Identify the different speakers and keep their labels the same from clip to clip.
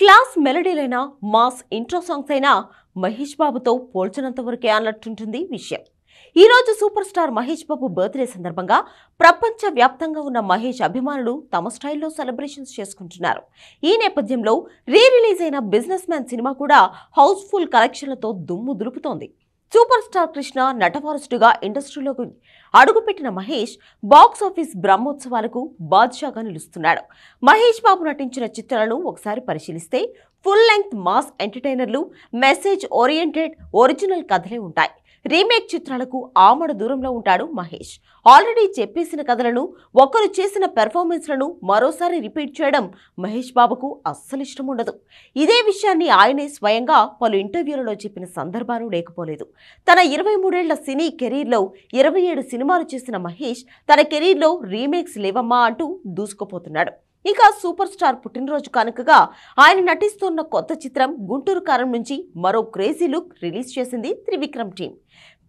Speaker 1: class మెలడీలైన mass intro songs అయినా మహేష్ బాబుతో పోల్చినంత వరకే అన్నట్టుంటుంది విషయం ఈ రోజు super star Mahesh Babu birthday సందర్భంగా ప్రపంచ వ్యాప్తంగా ఉన్న మహేష్ అభిమానులు తమ స్టైల్లో సెలబ్రేషన్స్ చేసుకుంటున్నారు ఈ నేపథ్యంలో రీ రిలీజ్ అయిన బిజినెస్ మ్యాన్ సినిమా కూడా హౌస్ఫుల్ కలెక్షన్లతో దుమ్ము దులుపుతోంది సూపర్ స్టార్ కృష్ణ నటవారసుడుగా ఇండస్ట్రీలోకి అడుగుపెట్టిన మహేష్ బాక్స్ ఆఫీస్ బ్రహ్మోత్సవాలకు బాద్షాగా నిలుస్తున్నాడు మహేష్ బాబు నటించిన చిత్రాలను ఒకసారి పరిశీలిస్తే ఫుల్ లెంగ్త్ మాస్ ఎంటర్టైనర్లు మెసేజ్ ఓరియంటెడ్ ఒరిజినల్ కథలే ఉంటాయి రీమేక్ చిత్రాలకు ఆమడ దూరంలో ఉంటాడు మహేష్ ఆల్రెడీ చెప్పేసిన కథలను ఒకరు చేసిన పెర్ఫార్మెన్స్లను మరోసారి రిపీట్ చేయడం మహేష్ బాబుకు అస్సలు ఇష్టం ఉండదు ఇదే విషయాన్ని ఆయనే స్వయంగా పలు ఇంటర్వ్యూలలో చెప్పిన సందర్భాలు లేకపోలేదు తన ఇరవై మూడేళ్ల సినీ కెరీర్లో ఇరవై ఏడు సినిమాలు చేసిన మహేష్ తన కెరీర్లో రీమేక్స్ లేవమ్మా అంటూ దూసుకుపోతున్నాడు ఇక సూపర్ స్టార్ పుట్టినరోజు కానుకగా ఆయన నటిస్తున్న కొత్త చిత్రం గుంటూరు కారం నుంచి మరో క్రేజీ లుక్ రిలీజ్ చేసింది త్రివిక్రమ్ టీం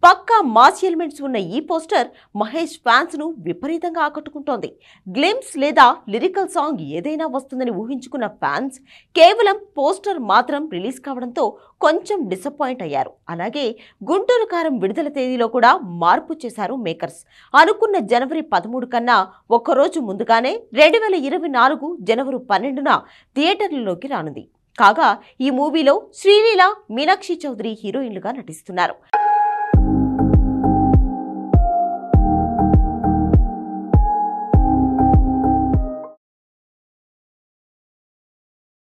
Speaker 1: పక్కా మాస్ ఎలిమెంట్స్ ఉన్న ఈ పోస్టర్ మహేష్ ఫ్యాన్స్ ను విపరీతంగా ఆకట్టుకుంటోంది గ్లిమ్స్ లేదా లిరికల్ సాంగ్ ఏదైనా వస్తుందని ఊహించుకున్న ఫ్యాన్స్ కేవలం పోస్టర్ మాత్రం రిలీజ్ కావడంతో కొంచెం డిసప్పాయింట్ అయ్యారు అలాగే గుంటూరు కారం విడుదల తేదీలో కూడా మార్పు చేశారు మేకర్స్ అనుకున్న జనవరి పదమూడు కన్నా ఒక్కరోజు ముందుగానే రెండు వేల ఇరవై నాలుగు జనవరి పన్నెండున థియేటర్లలోకి రానుంది కాగా ఈ మూవీలో శ్రీలీల మీనాక్షి చౌదరి హీరోయిన్లుగా నటిస్తున్నారు